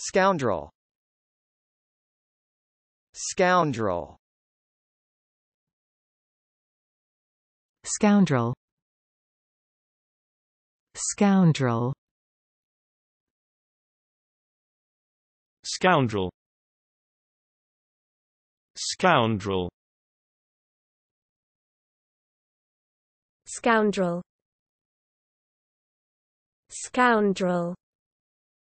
Scoundrel Scoundrel Scoundrel Scoundrel Scoundrel Scoundrel Scoundrel Scoundrel